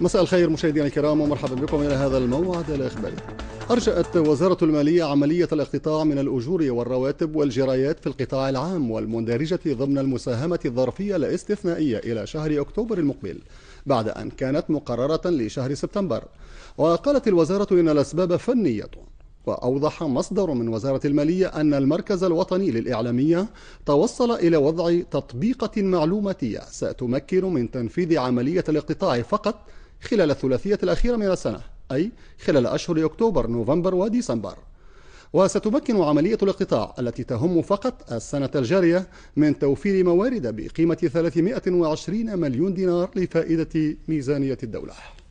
مساء الخير مشاهدينا الكرام ومرحبا بكم إلى هذا الموعد الإخباري ارجات وزارة المالية عملية الاقتطاع من الأجور والرواتب والجرايات في القطاع العام والمندرجة ضمن المساهمة الظرفية الاستثنائية إلى شهر أكتوبر المقبل بعد أن كانت مقررة لشهر سبتمبر وقالت الوزارة إن الأسباب فنية وأوضح مصدر من وزارة المالية أن المركز الوطني للإعلامية توصل إلى وضع تطبيقة معلوماتية ستمكن من تنفيذ عملية الاقتطاع فقط خلال الثلاثية الأخيرة من السنة أي خلال أشهر أكتوبر نوفمبر وديسمبر وستمكن عملية الاقتطاع التي تهم فقط السنة الجارية من توفير موارد بقيمة 320 مليون دينار لفائدة ميزانية الدولة